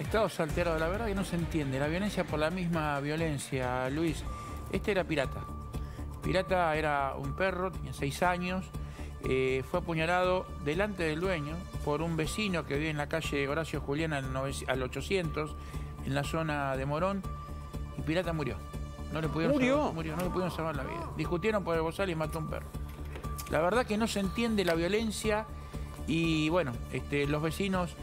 Estado salteado, la verdad que no se entiende. La violencia por la misma violencia, Luis. Este era pirata. Pirata era un perro, tenía seis años. Eh, fue apuñalado delante del dueño por un vecino que vive en la calle Horacio Julián al, 800, en la zona de Morón. Y Pirata murió. No le pudieron ¿Murió? no le pudieron salvar la vida. Discutieron por el bozal y mató a un perro. La verdad que no se entiende la violencia y bueno, este, los vecinos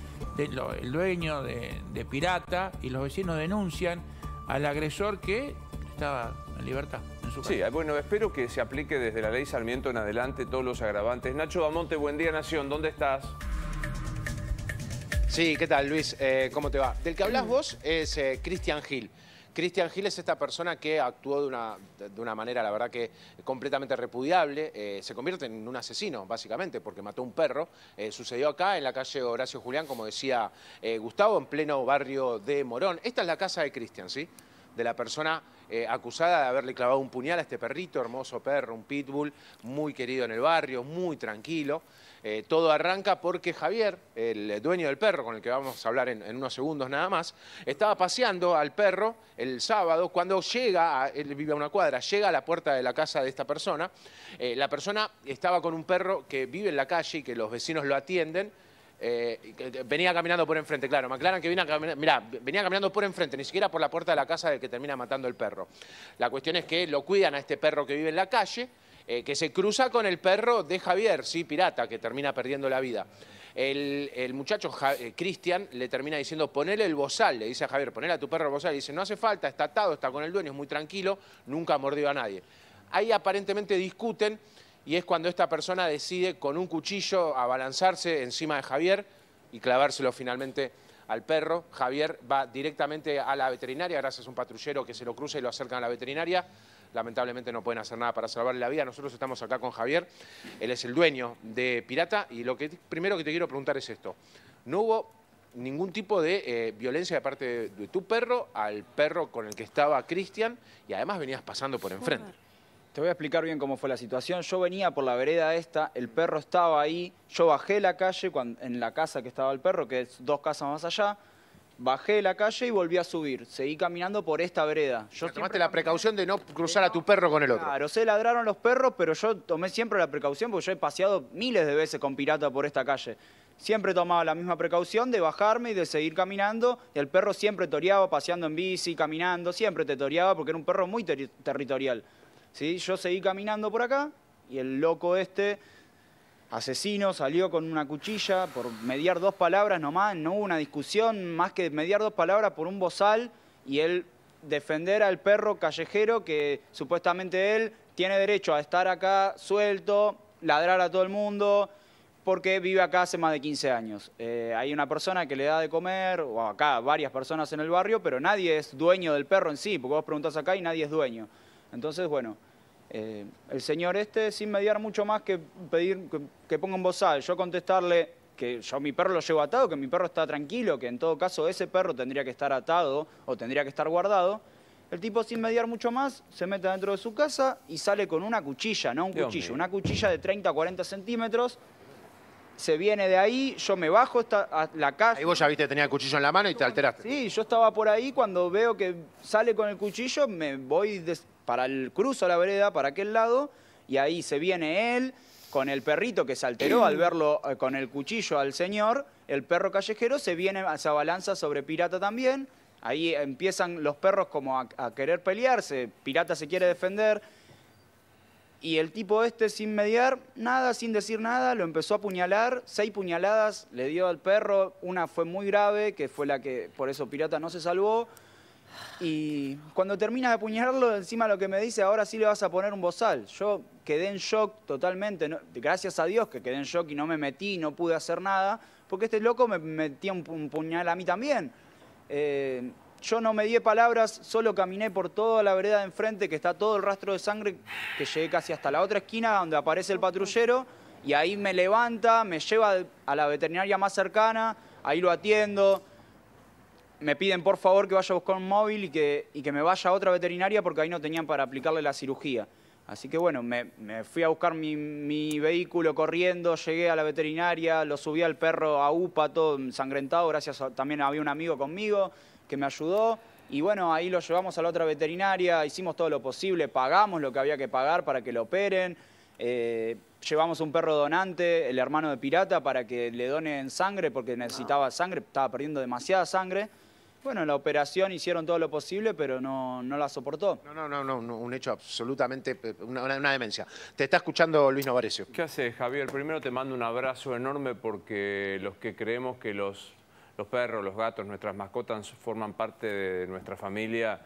el dueño de, Pirata, y los vecinos denuncian al agresor que estaba en libertad. En su Sí, bueno, espero que se aplique desde la ley Sarmiento en adelante todos los agravantes. Nacho Damonte, buen día Nación, ¿dónde estás? Sí, ¿qué tal Luis? Eh, ¿Cómo te va? Del que hablas vos es eh, Cristian Gil. Cristian Gil es esta persona que actuó de una, manera, la verdad que eh, completamente repudiable, eh, se convierte en un asesino, básicamente, porque mató un perro. Eh, sucedió acá, en la calle Horacio Julián, como decía Gustavo, en pleno barrio de Morón. Esta es la casa de Cristian, ¿sí? de la persona eh, acusada de haberle clavado un puñal a este perrito, hermoso perro, un pitbull, muy querido en el barrio, muy tranquilo. Eh, todo arranca porque Javier, el dueño del perro, con el que vamos a hablar en, unos segundos nada más, estaba paseando al perro el sábado cuando llega, él vive a una cuadra, llega a la puerta de la casa de esta persona. Eh, la persona estaba con un perro que vive en la calle y que los vecinos lo atienden eh, venía caminando por enfrente, claro, aclaran que venía caminando, venía caminando por enfrente, ni siquiera por la puerta de la casa del que termina matando el perro. La cuestión es que lo cuidan a este perro que vive en la calle, eh, que se cruza con el perro de Javier, sí, pirata, que termina perdiendo la vida. El, muchacho eh, Cristian le termina diciendo, ponele el bozal, le dice a Javier, ponele a tu perro el bozal, y dice, no hace falta, está atado, está con el dueño, es muy tranquilo, nunca ha mordido a nadie. Ahí aparentemente discuten, y es cuando esta persona decide con un cuchillo abalanzarse encima de Javier y clavárselo finalmente al perro. Javier va directamente a la veterinaria, gracias a un patrullero que se lo cruza y lo acerca a la veterinaria. Lamentablemente no pueden hacer nada para salvarle la vida. Nosotros estamos acá con Javier, él es el dueño de Pirata y lo que primero que te quiero preguntar es esto. No hubo ningún tipo de eh, violencia de parte de, de, tu perro al perro con el que estaba Cristian y además venías pasando por enfrente. Te voy a explicar bien cómo fue la situación. Yo venía por la vereda esta, el perro estaba ahí, yo bajé la calle en la casa que estaba el perro, que es dos casas más allá, bajé la calle y volví a subir. Seguí caminando por esta vereda. Yo tomaste la precaución de no cruzar a tu perro con el otro. Claro, se ladraron los perros, pero yo tomé siempre la precaución porque yo he paseado miles de veces con pirata por esta calle. Siempre tomaba la misma precaución de bajarme y de seguir caminando. Y el perro siempre toreaba, paseando en bici, caminando. Siempre te toreaba porque era un perro muy territorial. Yo seguí caminando por acá y el loco este, asesino, salió con una cuchilla por mediar dos palabras nomás, no hubo una discusión más que mediar dos palabras por un bozal y él defender al perro callejero que supuestamente él tiene derecho a estar acá suelto, ladrar a todo el mundo, porque vive acá hace más de 15 años. Eh, hay una persona que le da de comer, o acá varias personas en el barrio, pero nadie es dueño del perro en sí, porque vos preguntás acá y nadie es dueño. Entonces, bueno, eh, el señor este, sin mediar mucho más que pedir que, ponga un bozal, yo contestarle que yo mi perro lo llevo atado, que mi perro está tranquilo, que en todo caso ese perro tendría que estar atado o tendría que estar guardado. El tipo sin mediar mucho más se mete dentro de su casa y sale con una cuchilla, no un cuchillo, una cuchilla de 30 a 40 centímetros. Se viene de ahí, yo me bajo a la casa. Y vos ya viste tenía el cuchillo en la mano y te alteraste. Sí, yo estaba por ahí, cuando veo que sale con el cuchillo me voy para el cruzo a la vereda, para aquel lado, y ahí se viene él con el perrito que se alteró al mm. verlo eh, con el cuchillo al señor, el perro callejero se viene, se abalanza sobre Pirata también, ahí empiezan los perros como a, querer pelearse, Pirata se quiere defender, y el tipo este sin mediar, nada, sin decir nada, lo empezó a puñalar, seis puñaladas le dio al perro, una fue muy grave, que fue la que por eso Pirata no se salvó, y cuando terminas de apuñalarlo, encima lo que me dice, ahora sí le vas a poner un bozal. Yo quedé en shock totalmente. gracias a Dios que quedé en shock y no me metí, no pude hacer nada, porque este loco me metía un, puñal a mí también. Eh, yo no me di palabras, solo caminé por toda la vereda de enfrente, que está todo el rastro de sangre, que llegué casi hasta la otra esquina donde aparece el patrullero, y ahí me levanta, me lleva a la veterinaria más cercana, ahí lo atiendo, me piden por favor que vaya a buscar un móvil y que, me vaya a otra veterinaria porque ahí no tenían para aplicarle la cirugía. Así que bueno, me, fui a buscar mi, vehículo corriendo, llegué a la veterinaria, lo subí al perro a UPA, todo ensangrentado, gracias también había un amigo conmigo que me ayudó. Y bueno, ahí lo llevamos a la otra veterinaria, hicimos todo lo posible, pagamos lo que había que pagar para que lo operen. Eh, llevamos un perro donante, el hermano de Pirata, para que le donen sangre, porque necesitaba sangre, estaba perdiendo demasiada sangre. Bueno, la operación hicieron todo lo posible, pero no, no la soportó. No, no, no, no, un hecho absolutamente, una, demencia. Te está escuchando Luis Novarecio. ¿Qué haces, Javier? Primero te mando un abrazo enorme porque los que creemos que los, los perros, los gatos, nuestras mascotas forman parte de nuestra familia,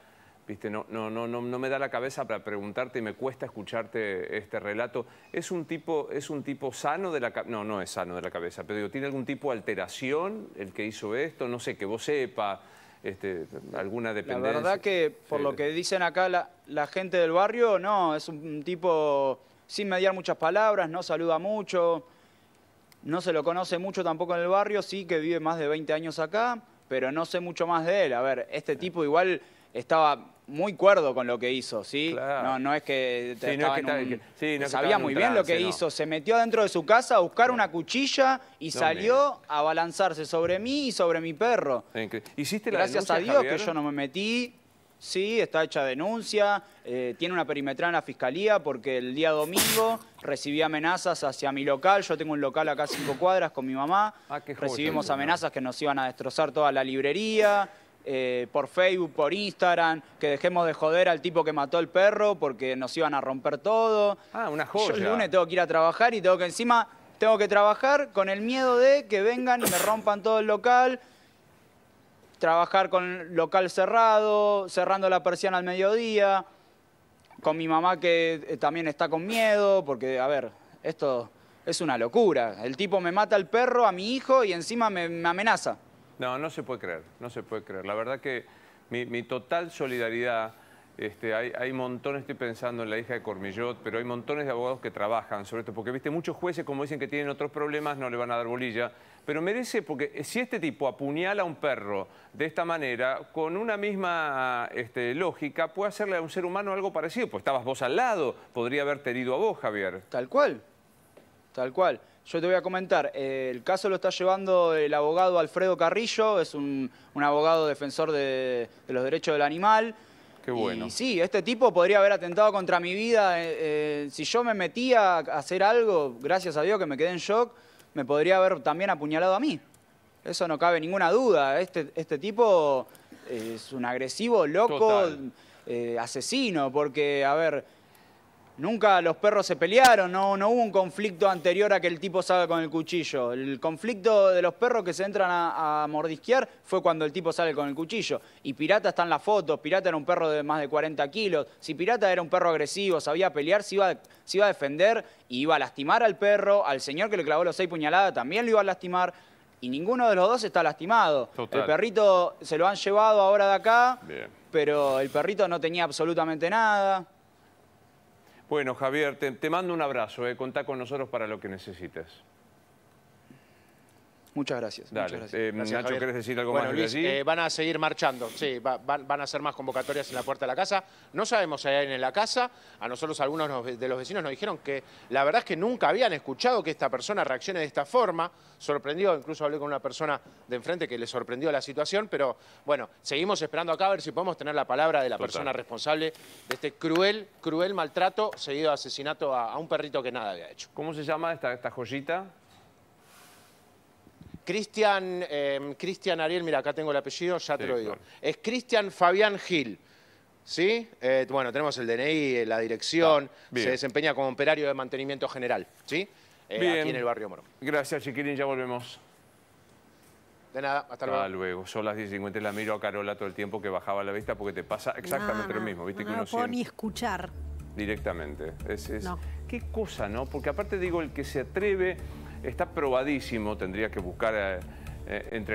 viste, no, no, no, no, me da la cabeza para preguntarte y me cuesta escucharte este relato. ¿Es un tipo, es un tipo sano de la cabeza? No, no es sano de la cabeza, pero digo, ¿tiene algún tipo de alteración el que hizo esto? No sé, que vos sepas. Este, alguna dependencia. La verdad que, por lo que dicen acá la, la, gente del barrio, no, es un tipo sin mediar muchas palabras, no saluda mucho, no se lo conoce mucho tampoco en el barrio, sí que vive más de 20 años acá, pero no sé mucho más de él. A ver, este tipo igual estaba muy cuerdo con lo que hizo, ¿sí? No, es que, sabía muy bien lo que hizo. Se metió dentro de su casa a buscar una cuchilla y salió a balanzarse sobre mí y sobre mi perro. ¿Hiciste Gracias a Dios que yo no me metí. Sí, está hecha denuncia, eh, tiene una perimetral en la fiscalía porque el día domingo recibí amenazas hacia mi local, yo tengo un local acá a cinco cuadras con mi mamá, ah, Recibimos amenazas que nos iban a destrozar toda la librería, eh, por Facebook, por Instagram, que dejemos de joder al tipo que mató al perro porque nos iban a romper todo. Ah, una joya. Yo el lunes tengo que ir a trabajar y tengo que encima, tengo que trabajar con el miedo de que vengan y me rompan todo el local, trabajar con el local cerrado, cerrando la persiana al mediodía, con mi mamá que eh, también está con miedo, porque, a ver, esto es una locura. El tipo me mata al perro, a mi hijo y encima me amenaza. No, no se puede creer, no se puede creer. La verdad que mi, total solidaridad... Este, hay, hay, montones, estoy pensando en la hija de Cormillot, pero hay montones de abogados que trabajan sobre esto, porque viste, muchos jueces, como dicen que tienen otros problemas, no le van a dar bolilla, pero merece, porque si este tipo apuñala a un perro de esta manera, con una misma este, lógica, puede hacerle a un ser humano algo parecido, pues estabas vos al lado, podría haberte herido a vos, Javier. Tal cual. Tal cual. Yo te voy a comentar, eh, el caso lo está llevando el abogado Alfredo Carrillo, es un, abogado defensor de, los derechos del animal. Qué bueno. Y sí, este tipo podría haber atentado contra mi vida. Eh, eh, si yo me metía a hacer algo, gracias a Dios que me quedé en shock, me podría haber también apuñalado a mí. Eso no cabe ninguna duda. Este, este tipo es un agresivo, loco, asesino, porque, a ver Nunca los perros se pelearon, no, hubo un conflicto anterior a que el tipo salga con el cuchillo. El conflicto de los perros que se entran a, mordisquear fue cuando el tipo sale con el cuchillo. Y Pirata está en la foto, Pirata era un perro de más de 40 kilos. Si Pirata era un perro agresivo, sabía pelear, se iba, a defender y iba a lastimar al perro, al señor que le clavó los seis puñaladas también lo iba a lastimar. Y ninguno de los dos está lastimado. El perrito se lo han llevado ahora de acá, pero el perrito no tenía absolutamente nada. Bueno, Javier, te, mando un abrazo. Eh. Contá con nosotros para lo que necesites. Muchas gracias. Muchas eh, gracias. Nacho, decir algo más? Eh, van a seguir marchando, sí, van, a hacer más convocatorias en la puerta de la casa. No sabemos si alguien en la casa, a nosotros algunos de los vecinos nos dijeron que la verdad es que nunca habían escuchado que esta persona reaccione de esta forma, Sorprendió, incluso hablé con una persona de enfrente que le sorprendió la situación, pero bueno, seguimos esperando acá a ver si podemos tener la palabra de la persona responsable de este cruel, cruel maltrato seguido de asesinato a, un perrito que nada había hecho. ¿Cómo se llama esta, esta joyita? Cristian, em, Cristian Ariel, mira, acá tengo el apellido, ya te lo digo. Es Cristian Fabián Gil. ¿Sí? Eh, bueno, tenemos el DNI, la dirección, ah, se desempeña como operario de mantenimiento general, ¿sí? Eh, aquí en el barrio Moro. Gracias, Chiquilín, ya volvemos. De nada, hasta, luego. Hasta ah, luego. Son las 10.50 la miro a Carola todo el tiempo que bajaba la vista porque te pasa exactamente lo mismo. No, puedo ni escuchar. Directamente. Qué cosa, ¿no? Porque aparte digo, el que se atreve está probadísimo, tendría que buscar eh, eh, entre